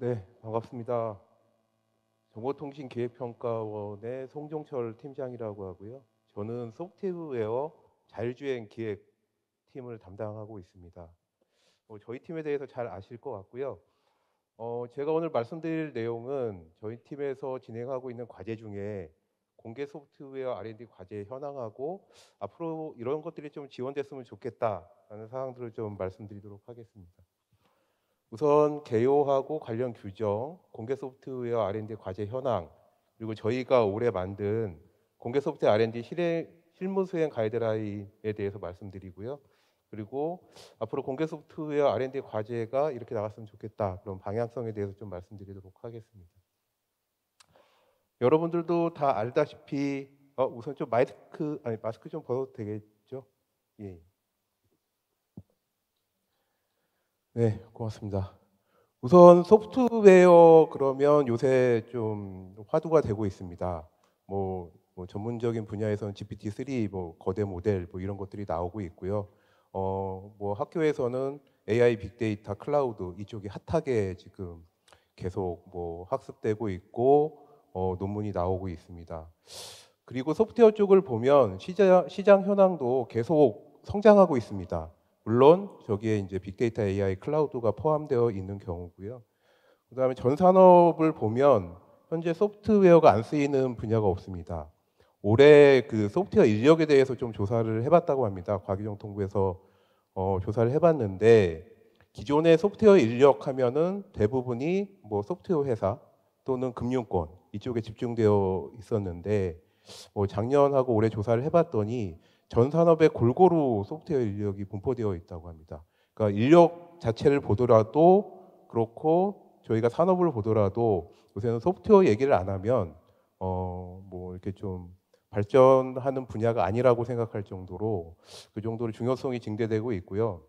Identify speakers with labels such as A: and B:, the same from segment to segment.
A: 네, 반갑습니다. 정보통신기획평가원의 송종철 팀장이라고 하고요. 저는 소프트웨어 자율주행 기획팀을 담당하고 있습니다. 어, 저희 팀에 대해서 잘 아실 것 같고요. 어, 제가 오늘 말씀드릴 내용은 저희 팀에서 진행하고 있는 과제 중에 공개 소프트웨어 R&D 과제 현황하고 앞으로 이런 것들이 좀 지원됐으면 좋겠다라는 사항들을 좀 말씀드리도록 하겠습니다. 우선 개요하고 관련 규정, 공개 소프트웨어 R&D 과제 현황, 그리고 저희가 올해 만든 공개 소프트웨어 R&D 실행, 실무 수행 가이드라인에 대해서 말씀드리고요. 그리고 앞으로 공개 소프트웨어 R&D 과제가 이렇게 나갔으면 좋겠다. 그런 방향성에 대해서 좀 말씀드리도록 하겠습니다. 여러분들도 다 알다시피 어, 우선 좀 마스크 아니 마스크 좀 벗어도 되겠죠? 예. 네, 고맙습니다. 우선 소프트웨어 그러면 요새 좀 화두가 되고 있습니다. 뭐, 뭐 전문적인 분야에서는 GPT-3 뭐 거대 모델 뭐 이런 것들이 나오고 있고요. 어, 뭐 학교에서는 AI 빅데이터 클라우드 이쪽이 핫하게 지금 계속 뭐 학습되고 있고 어, 논문이 나오고 있습니다. 그리고 소프트웨어 쪽을 보면 시장, 시장 현황도 계속 성장하고 있습니다. 물론 저기에 이제 빅데이터 AI 클라우드가 포함되어 있는 경우고요. 그다음에 전 산업을 보면 현재 소프트웨어가 안 쓰이는 분야가 없습니다. 올해 그 소프트웨어 인력에 대해서 좀 조사를 해봤다고 합니다. 과기정통부에서 어, 조사를 해봤는데 기존의 소프트웨어 인력 하면은 대부분이 뭐 소프트웨어 회사 또는 금융권 이쪽에 집중되어 있었는데 뭐 작년하고 올해 조사를 해봤더니 전 산업에 골고루 소프트웨어 인력이 분포되어 있다고 합니다. 그러니까 인력 자체를 보더라도 그렇고 저희가 산업을 보더라도 요새는 소프트웨어 얘기를 안 하면 어 뭐 이렇게 좀 발전하는 분야가 아니라고 생각할 정도로 그 정도로 중요성이 증대되고 있고요.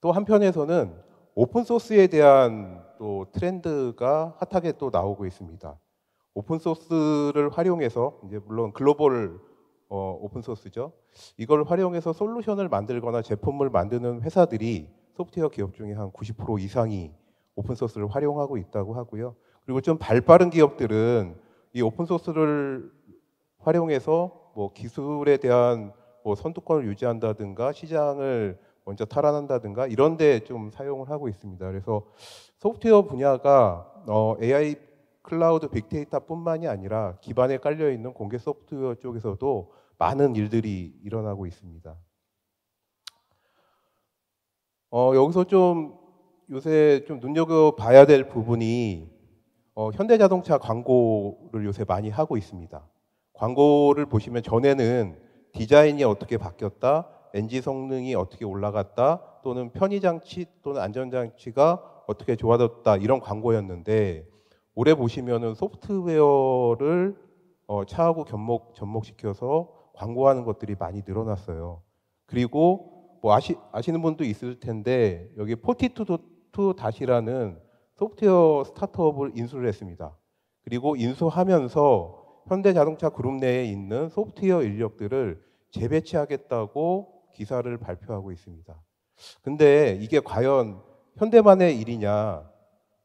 A: 또 한편에서는 오픈 소스에 대한 또 트렌드가 핫하게 또 나오고 있습니다. 오픈 소스를 활용해서 이제 물론 글로벌 어, 오픈 소스죠. 이걸 활용해서 솔루션을 만들거나 제품을 만드는 회사들이 소프트웨어 기업 중에 한 90% 이상이 오픈 소스를 활용하고 있다고 하고요. 그리고 좀 발빠른 기업들은 이 오픈 소스를 활용해서 뭐 기술에 대한 뭐 선두권을 유지한다든가 시장을 먼저 탈환한다든가 이런 데 좀 사용을 하고 있습니다. 그래서 소프트웨어 분야가 어, AI 클라우드 빅데이터뿐만이 아니라 기반에 깔려 있는 공개 소프트웨어 쪽에서도 많은 일들이 일어나고 있습니다. 어, 여기서 좀 요새 좀 눈여겨 봐야 될 부분이 어, 현대자동차 광고를 요새 많이 하고 있습니다. 광고를 보시면 전에는 디자인이 어떻게 바뀌었다, NG 성능이 어떻게 올라갔다, 또는 편의장치 또는 안전장치가 어떻게 좋아졌다 이런 광고였는데 올해 보시면은 소프트웨어를 어, 차하고 접목 접목시켜서 광고하는 것들이 많이 늘어났어요. 그리고 뭐 아시 아시는 분도 있을 텐데 여기 포티투 다시라는 소프트웨어 스타트업을 인수를 했습니다. 그리고 인수하면서 현대자동차 그룹 내에 있는 소프트웨어 인력들을 재배치하겠다고 기사를 발표하고 있습니다. 근데 이게 과연 현대만의 일이냐?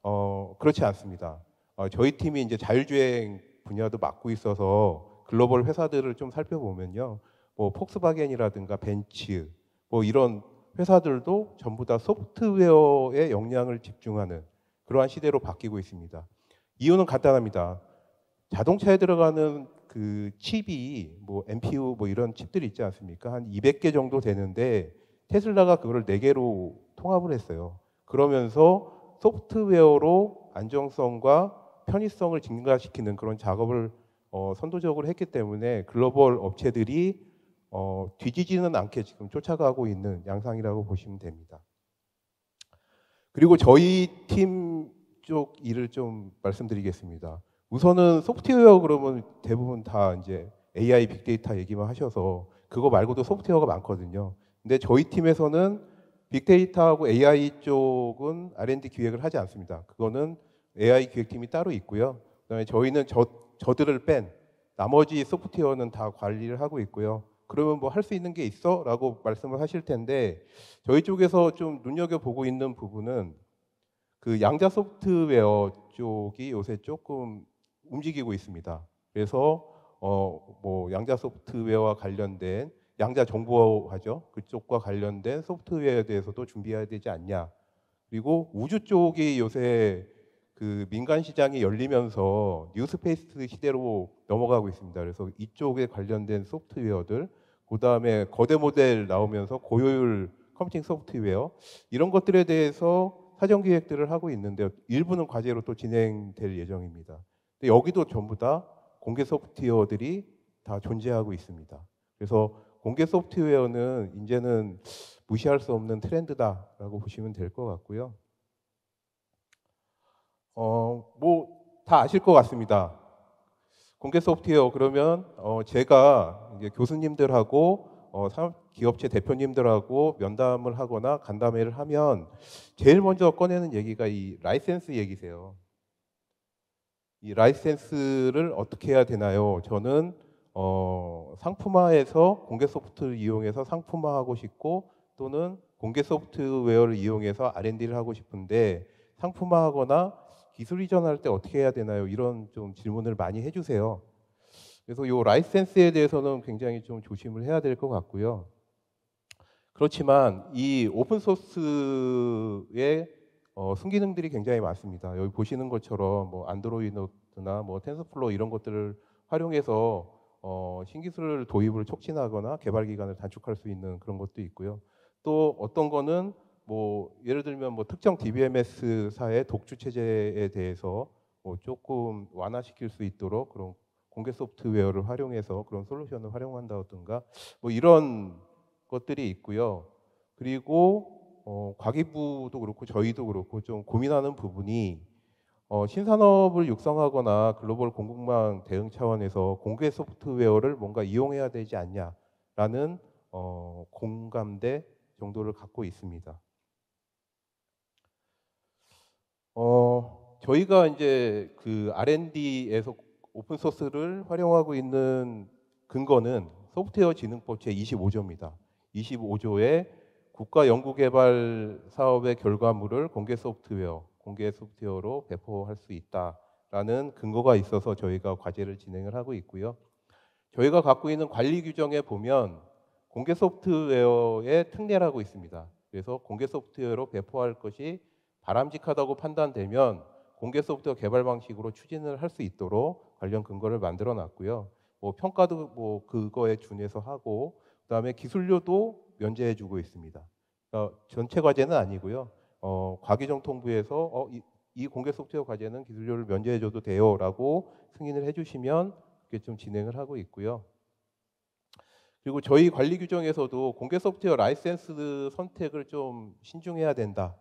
A: 어, 그렇지 않습니다. 어, 저희 팀이 이제 자율주행 분야도 맡고 있어서 글로벌 회사들을 좀 살펴보면요. 뭐 폭스바겐이라든가 벤츠 뭐 이런 회사들도 전부 다 소프트웨어의 역량을 집중하는 그러한 시대로 바뀌고 있습니다. 이유는 간단합니다. 자동차에 들어가는 그 칩이 뭐 MPU 뭐 이런 칩들이 있지 않습니까? 한 200개 정도 되는데 테슬라가 그걸 4개로 통합을 했어요. 그러면서 소프트웨어로 안정성과 편의성을 증가시키는 그런 작업을 어, 선도적으로 했기 때문에 글로벌 업체들이 어, 뒤지지는 않게 지금 쫓아가고 있는 양상이라고 보시면 됩니다. 그리고 저희 팀 쪽 일을 좀 말씀드리겠습니다. 우선은 소프트웨어 그러면 대부분 다 이제 AI 빅데이터 얘기만 하셔서 그거 말고도 소프트웨어가 많거든요. 근데 저희 팀에서는 빅데이터하고 AI 쪽은 R&D 기획을 하지 않습니다. 그거는 AI 기획팀이 따로 있고요. 그다음에 저희는 저 저들을 뺀 나머지 소프트웨어는 다 관리를 하고 있고요. 그러면 뭐 할 수 있는 게 있어라고 말씀을 하실 텐데 저희 쪽에서 좀 눈여겨 보고 있는 부분은 그 양자 소프트웨어 쪽이 요새 조금 움직이고 있습니다. 그래서 어 뭐 양자 소프트웨어와 관련된 양자 정보화죠. 그쪽과 관련된 소프트웨어에 대해서도 준비해야 되지 않냐. 그리고 우주 쪽이 요새 그 민간 시장이 열리면서 뉴스페이스 시대로 넘어가고 있습니다. 그래서 이쪽에 관련된 소프트웨어들, 그 다음에 거대 모델 나오면서 고효율 컴퓨팅 소프트웨어 이런 것들에 대해서 사전 기획들을 하고 있는데 일부는 과제로 또 진행될 예정입니다. 근데 여기도 전부 다 공개 소프트웨어들이 다 존재하고 있습니다. 그래서 공개 소프트웨어는 이제는 무시할 수 없는 트렌드다라고 보시면 될 것 같고요. 어, 뭐다 아실 것 같습니다. 공개 소프트웨어 그러면 어, 제가 이제 교수님들하고 어, 기업체 대표님들하고 면담을 하거나 간담회를 하면 제일 먼저 꺼내는 얘기가 이 라이센스 얘기세요. 이 라이센스를 어떻게 해야 되나요? 저는 어, 상품화에서 공개 소프트를 이용해서 상품화하고 싶고 또는 공개 소프트웨어를 이용해서 R&D를 하고 싶은데 상품화하거나 기술 이전할 때 어떻게 해야 되나요? 이런 좀 질문을 많이 해주세요. 그래서 요 라이센스에 대해서는 굉장히 좀 조심을 해야 될 것 같고요. 그렇지만 이 오픈 소스의 어, 순기능들이 굉장히 많습니다. 여기 보시는 것처럼 뭐 안드로이드나 뭐 텐스플로 이런 것들을 활용해서 어, 신기술 도입을 촉진하거나 개발 기간을 단축할 수 있는 그런 것도 있고요. 또 어떤 거는 뭐 예를 들면 뭐 특정 DBMS사의 독주 체제에 대해서 뭐 조금 완화시킬 수 있도록 그런 공개 소프트웨어를 활용해서 그런 솔루션을 활용한다든가 뭐 이런 것들이 있고요. 그리고 어, 과기부도 그렇고 저희도 그렇고 좀 고민하는 부분이 어, 신산업을 육성하거나 글로벌 공급망 대응 차원에서 공개 소프트웨어를 뭔가 이용해야 되지 않냐라는 어, 공감대 정도를 갖고 있습니다. 어, 저희가 이제 그 R&D에서 오픈 소스를 활용하고 있는 근거는 소프트웨어 지능법 제 25조입니다. 25조에 국가 연구개발 사업의 결과물을 공개 소프트웨어, 공개 소프트웨어로 배포할 수 있다라는 근거가 있어서 저희가 과제를 진행을 하고 있고요. 저희가 갖고 있는 관리 규정에 보면 공개 소프트웨어의 특례라고 있습니다. 그래서 공개 소프트웨어로 배포할 것이 바람직하다고 판단되면 공개 소프트웨어 개발 방식으로 추진을 할 수 있도록 관련 근거를 만들어 놨고요. 뭐 평가도 뭐 그거에 준해서 하고 그다음에 기술료도 면제해 주고 있습니다. 그러니까 전체 과제는 아니고요. 어, 과기정통부에서 어, 이, 이 공개 소프트웨어 과제는 기술료를 면제해 줘도 돼요라고 승인을 해 주시면 그게 좀 진행을 하고 있고요. 그리고 저희 관리 규정에서도 공개 소프트웨어 라이센스 선택을 좀 신중해야 된다.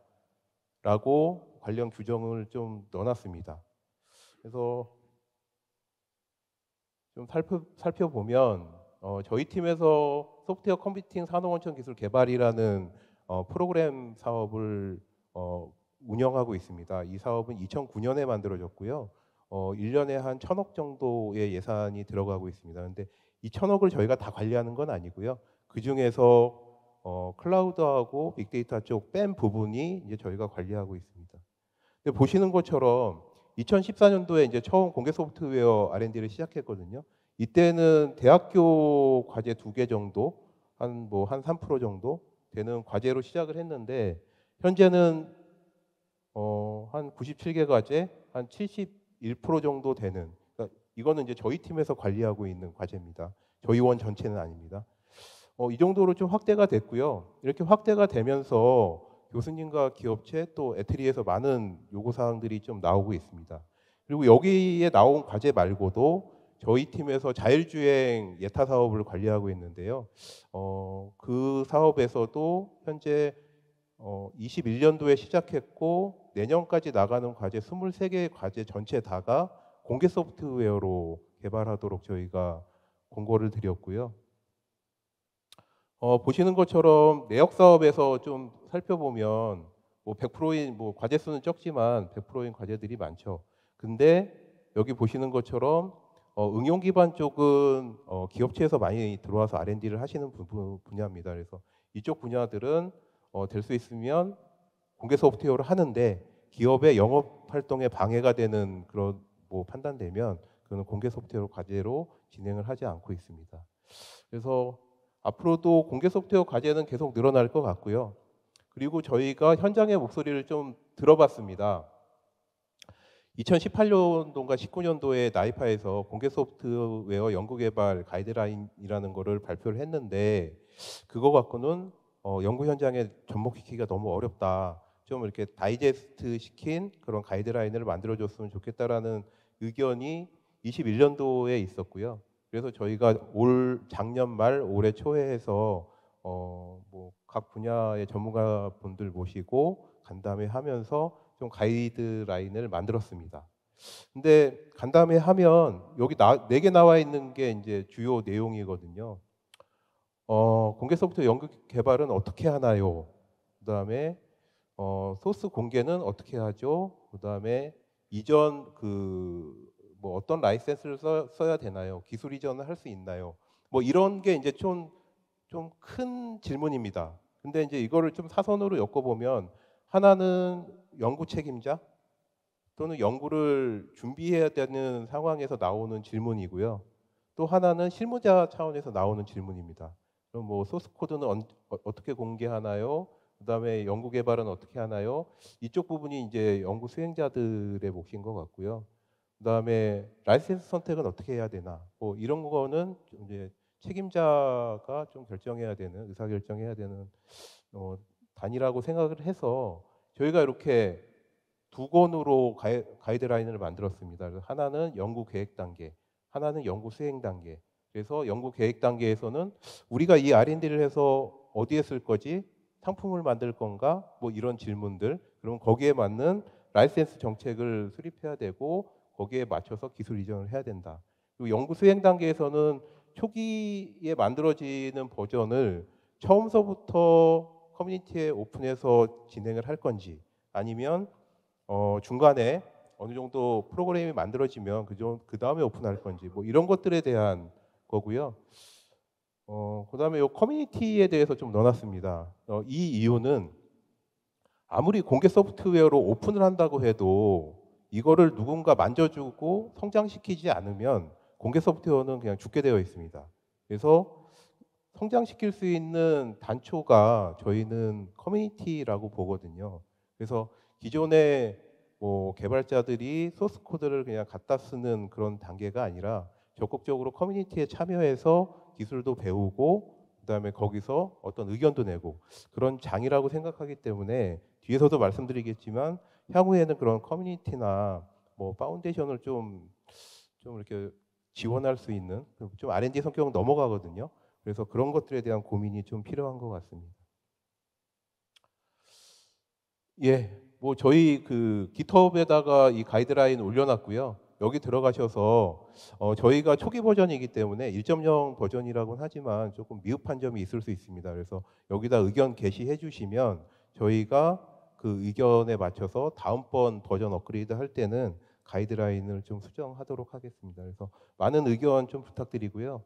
A: 라고 관련 규정을 좀 넣어놨습니다. 그래서 좀 살펴, 보면 어, 저희 팀에서 소프트웨어 컴퓨팅 산업원천 기술 개발이라는 어, 프로그램 사업을 어, 운영하고 있습니다. 이 사업은 2009년에 만들어졌고요. 어, 1년에 한 천억 정도의 예산이 들어가고 있습니다. 그런데 이 천억을 저희가 다 관리하는 건 아니고요. 그 중에서 어, 클라우드하고 빅데이터 쪽 뺀 부분이 이제 저희가 관리하고 있습니다. 근데 보시는 것처럼 2014년도에 이제 처음 공개 소프트웨어 R&D를 시작했거든요. 이때는 대학교 과제 두 개 정도 한 뭐 한3%뭐한 뭐 정도 되는 과제로 시작을 했는데 현재는 어, 한 97개 과제 한 71% 정도 되는 그러니까 이거는 이제 저희 팀에서 관리하고 있는 과제입니다. 저희 원 전체는 아닙니다. 어, 이 정도로 좀 확대가 됐고요. 이렇게 확대가 되면서 교수님과 기업체 또 에트리에서 많은 요구 사항들이 좀 나오고 있습니다. 그리고 여기에 나온 과제 말고도 저희 팀에서 자율주행 예타 사업을 관리하고 있는데요. 어, 그 사업에서도 현재 어, 21년도에 시작했고 내년까지 나가는 과제 23개의 과제 전체 다가 공개 소프트웨어로 개발하도록 저희가 공고를 드렸고요. 어, 보시는 것처럼 내역 사업에서 좀 살펴보면 뭐 100%인 뭐 과제 수는 적지만 100%인 과제들이 많죠. 근데 여기 보시는 것처럼 어, 응용 기반 쪽은 어, 기업체에서 많이 들어와서 R&D를 하시는 부, 분야입니다. 그래서 이쪽 분야들은 어, 될 수 있으면 공개 소프트웨어를 하는데 기업의 영업 활동에 방해가 되는 그런 뭐 판단되면 그는 공개 소프트웨어 과제로 진행을 하지 않고 있습니다. 그래서 앞으로도 공개 소프트웨어 과제는 계속 늘어날 것 같고요. 그리고 저희가 현장의 목소리를 좀 들어봤습니다. 2018년도인가 19년도에 나이파에서 공개 소프트웨어 연구개발 가이드라인이라는 거를 발표를 했는데 그거 갖고는 어, 연구 현장에 접목시키기가 너무 어렵다. 좀 이렇게 다이제스트 시킨 그런 가이드라인을 만들어줬으면 좋겠다라는 의견이 21년도에 있었고요. 그래서 저희가 올 작년 말 올해 초에 해서 어 뭐 각 분야의 전문가 분들 모시고 간담회 하면서 좀 가이드라인을 만들었습니다. 근데 간담회 하면 여기 네 개 나와 있는 게 이제 주요 내용이거든요. 어, 공개 소프트 연극 개발은 어떻게 하나요? 그 다음에 어, 소스 공개는 어떻게 하죠? 그 다음에 이전 그뭐 어떤 라이센스를 써, 써야 되나요? 기술 이전을 할 수 있나요? 뭐 이런 게 이제 좀 좀 큰 질문입니다. 근데 이제 이거를 좀 사선으로 엮어보면 하나는 연구 책임자 또는 연구를 준비해야 되는 상황에서 나오는 질문이고요. 또 하나는 실무자 차원에서 나오는 질문입니다. 그럼 뭐 소스 코드는 언, 어, 떻게 공개하나요? 그다음에 연구 개발은 어떻게 하나요? 이쪽 부분이 이제 연구 수행자들의 몫인 것 같고요. 그다음에 라이센스 선택은 어떻게 해야 되나 뭐 이런 거는 이제 책임자가 좀 결정해야 되는 의사 결정해야 되는 어, 단위라고 생각을 해서 저희가 이렇게 두 권으로 가이, 가이드라인을 만들었습니다. 하나는 연구 계획 단계, 하나는 연구 수행 단계. 그래서 연구 계획 단계에서는 우리가 이 R&D를 해서 어디에 쓸 거지, 상품을 만들 건가, 뭐 이런 질문들. 그럼 거기에 맞는 라이센스 정책을 수립해야 되고 거기에 맞춰서 기술 이전을 해야 된다. 그리고 연구 수행 단계에서는 초기에 만들어지는 버전을 처음서부터 커뮤니티에 오픈해서 진행을 할 건지 아니면 어 중간에 어느 정도 프로그램이 만들어지면 그, 그 다음에 오픈할 건지 뭐 이런 것들에 대한 거고요. 어, 그 다음에 요 커뮤니티에 대해서 좀 넣어놨습니다. 어, 이 이유는 아무리 공개 소프트웨어로 오픈을 한다고 해도 이거를 누군가 만져주고 성장시키지 않으면 공개 소프트웨어는 그냥 죽게 되어 있습니다. 그래서 성장시킬 수 있는 단초가 저희는 커뮤니티라고 보거든요. 그래서 기존의 뭐 개발자들이 소스 코드를 그냥 갖다 쓰는 그런 단계가 아니라 적극적으로 커뮤니티에 참여해서 기술도 배우고 그다음에 거기서 어떤 의견도 내고 그런 장이라고 생각하기 때문에 뒤에서도 말씀드리겠지만 향후에는 그런 커뮤니티나 뭐 파운데이션을 좀 좀 이렇게 지원할 수 있는 그 좀 R&D 성격은 넘어가거든요. 그래서 그런 것들에 대한 고민이 좀 필요한 것 같습니다. 예, 뭐 저희 그 GitHub에다가 이 가이드라인 올려놨고요. 여기 들어가셔서 어 저희가 초기 버전이기 때문에 1.0 버전이라고는 하지만 조금 미흡한 점이 있을 수 있습니다. 그래서 여기다 의견 게시해 주시면 저희가 그 의견에 맞춰서 다음번 버전 업그레이드 할 때는 가이드라인을 좀 수정하도록 하겠습니다. 그래서 많은 의견 좀 부탁드리고요.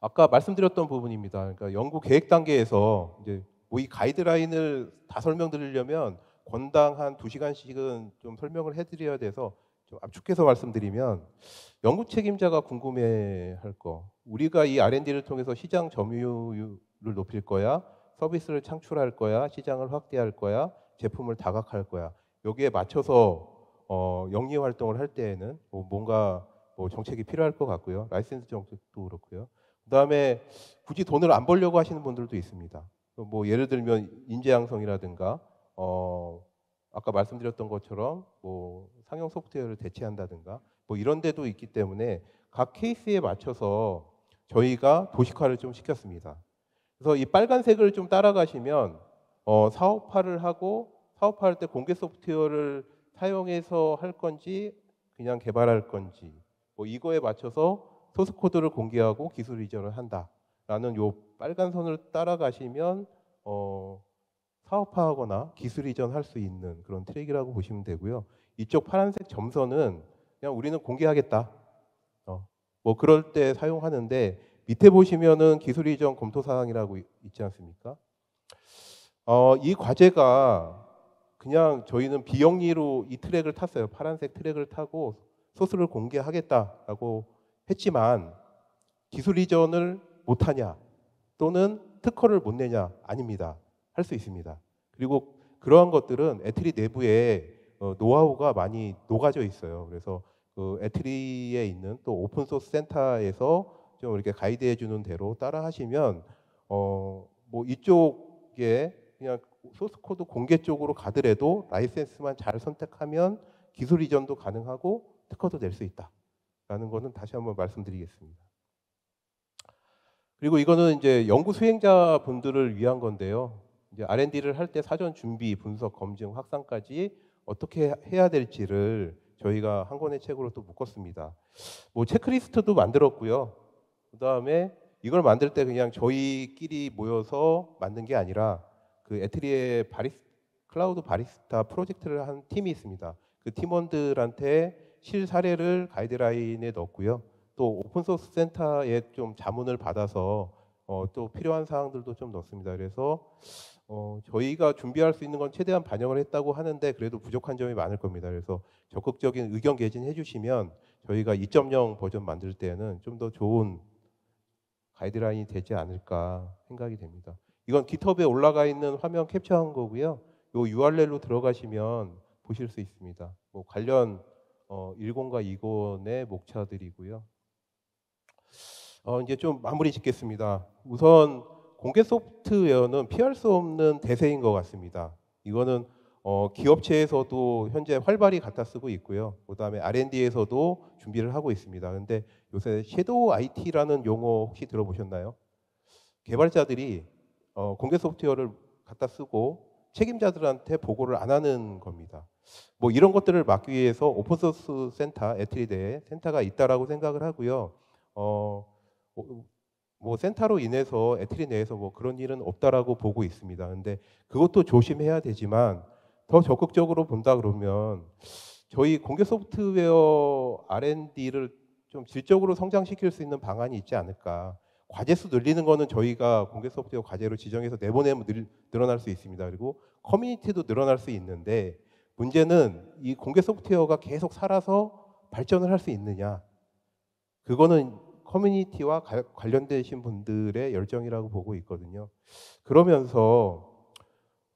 A: 아까 말씀드렸던 부분입니다. 그러니까 연구 계획 단계에서 이제 뭐 이 가이드라인을 다 설명드리려면 권당 한 두시간씩은좀 설명을 해드려야 돼서 좀 압축해서 말씀드리면 연구 책임자가 궁금해할 거 우리가 이 R&D를 통해서 시장 점유율을 높일 거야 서비스를 창출할 거야, 시장을 확대할 거야, 제품을 다각할 거야. 여기에 맞춰서 어, 영리 활동을 할 때에는 뭐 뭔가 뭐 정책이 필요할 것 같고요. 라이센스 정책도 그렇고요. 그다음에 굳이 돈을 안 벌려고 하시는 분들도 있습니다. 뭐 예를 들면 인재 양성이라든가 어, 아까 말씀드렸던 것처럼 뭐 상용 소프트웨어를 대체한다든가 뭐 이런 데도 있기 때문에 각 케이스에 맞춰서 저희가 도식화를 좀 시켰습니다. 그래서 이 빨간색을 좀 따라가시면 어, 사업화를 하고 사업화할 때 공개 소프트웨어를 사용해서 할 건지 그냥 개발할 건지 뭐 이거에 맞춰서 소스 코드를 공개하고 기술 이전을 한다라는 요 빨간 선을 따라가시면 어, 사업화하거나 기술 이전할 수 있는 그런 트랙이라고 보시면 되고요. 이쪽 파란색 점선은 그냥 우리는 공개하겠다. 어, 뭐 그럴 때 사용하는데 밑에 보시면은 기술 이전 검토 사항이라고 있지 않습니까? 어, 이 과제가 그냥 저희는 비영리로 이 트랙을 탔어요. 파란색 트랙을 타고 소스를 공개하겠다라고 했지만 기술 이전을 못하냐 또는 특허를 못 내냐 아닙니다. 할 수 있습니다. 그리고 그러한 것들은 에트리 내부에 어, 노하우가 많이 녹아져 있어요. 그래서 그 에트리에 있는 또 오픈소스 센터에서 좀 이렇게 가이드해 주는 대로 따라 하시면 어 뭐 이쪽에 그냥 소스 코드 공개 쪽으로 가더라도 라이센스만 잘 선택하면 기술 이전도 가능하고 특허도 될 수 있다라는 거는 다시 한번 말씀드리겠습니다. 그리고 이거는 이제 연구 수행자 분들을 위한 건데요. 이제 R&D를 할 때 사전 준비, 분석, 검증, 확산까지 어떻게 해야 될지를 저희가 한 권의 책으로 또 묶었습니다. 뭐 체크리스트도 만들었고요. 그 다음에 이걸 만들 때 그냥 저희끼리 모여서 만든 게 아니라 그 에트리의 바리스, 클라우드 바리스타 프로젝트를 한 팀이 있습니다. 그 팀원들한테 실 사례를 가이드라인에 넣었고요. 또 오픈소스 센터에 좀 자문을 받아서 어, 또 필요한 사항들도 좀 넣습니다. 그래서 어, 저희가 준비할 수 있는 건 최대한 반영을 했다고 하는데 그래도 부족한 점이 많을 겁니다. 그래서 적극적인 의견 개진해 주시면 저희가 2.0 버전 만들 때는 좀 더 좋은 가이드라인이 되지 않을까 생각이 됩니다. 이건 g i t 에 올라가 있는 화면 캡처한 거고요. 요 URL로 들어가시면 보실 수 있습니다. 뭐 관련 어, 1권과 2권의 목차들이고요. 어, 이제 좀 마무리 짓겠습니다. 우선 공개 소프트웨어는 피할 수 없는 대세인 것 같습니다. 이거는 어, 기업체에서도 현재 활발히 갖다 쓰고 있고요. 그다음에 R&D에서도 준비를 하고 있습니다. 근데 요새 섀도우 IT라는 용어 혹시 들어보셨나요? 개발자들이 어, 공개 소프트웨어를 갖다 쓰고 책임자들한테 보고를 안 하는 겁니다. 뭐 이런 것들을 막기 위해서 오픈소스 센터, 애트리데에 센터가 있다라고 생각을 하고요. 어, 뭐 센터로 인해서 애트리 내에서 뭐 그런 일은 없다라고 보고 있습니다. 근데 그것도 조심해야 되지만 더 적극적으로 본다 그러면 저희 공개 소프트웨어 R&D를 좀 질적으로 성장시킬 수 있는 방안이 있지 않을까. 과제수 늘리는 거는 저희가 공개 소프트웨어 과제로 지정해서 내보내면 늘, 늘어날 수 있습니다. 그리고 커뮤니티도 늘어날 수 있는데 문제는 이 공개 소프트웨어가 계속 살아서 발전을 할 수 있느냐. 그거는 커뮤니티와 관련되신 분들의 열정이라고 보고 있거든요. 그러면서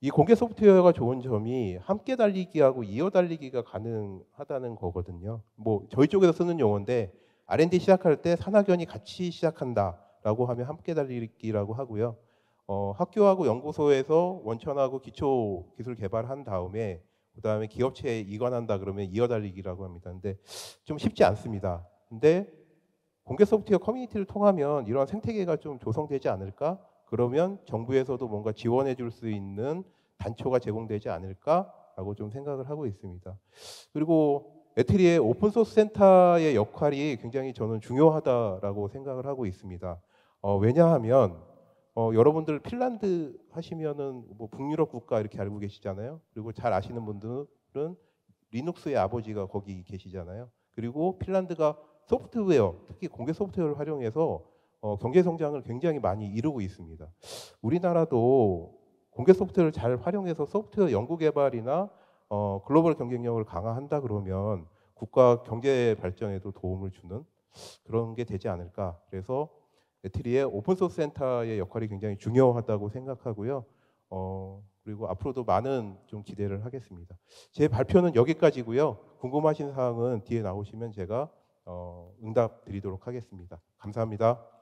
A: 이 공개 소프트웨어가 좋은 점이 함께 달리기하고 이어 달리기가 가능하다는 거거든요. 뭐 저희 쪽에서 쓰는 용어인데 R&D 시작할 때 산학연이 같이 시작한다라고 하면 함께 달리기라고 하고요. 어, 학교하고 연구소에서 원천하고 기초 기술 개발한 다음에 그다음에 기업체에 이관한다 그러면 이어 달리기라고 합니다. 근데 좀 쉽지 않습니다. 근데 공개 소프트웨어 커뮤니티를 통하면 이러한 생태계가 좀 조성되지 않을까? 그러면 정부에서도 뭔가 지원해 줄 수 있는 단초가 제공되지 않을까라고 좀 생각을 하고 있습니다. 그리고 에트리의 오픈소스 센터의 역할이 굉장히 저는 중요하다라고 생각을 하고 있습니다. 어, 왜냐하면 어, 여러분들 핀란드 하시면은 뭐 북유럽 국가 이렇게 알고 계시잖아요. 그리고 잘 아시는 분들은 리눅스의 아버지가 거기 계시잖아요. 그리고 핀란드가 소프트웨어, 특히 공개 소프트웨어를 활용해서 어, 경제 성장을 굉장히 많이 이루고 있습니다. 우리나라도 공개 소프트를 잘 활용해서 소프트웨어 연구 개발이나 어, 글로벌 경쟁력을 강화한다 그러면 국가 경제 발전에도 도움을 주는 그런 게 되지 않을까. 그래서 에트리의 오픈소스 센터의 역할이 굉장히 중요하다고 생각하고요. 어, 그리고 앞으로도 많은 좀 기대를 하겠습니다. 제 발표는 여기까지고요. 궁금하신 사항은 뒤에 나오시면 제가 어, 응답 드리도록 하겠습니다. 감사합니다.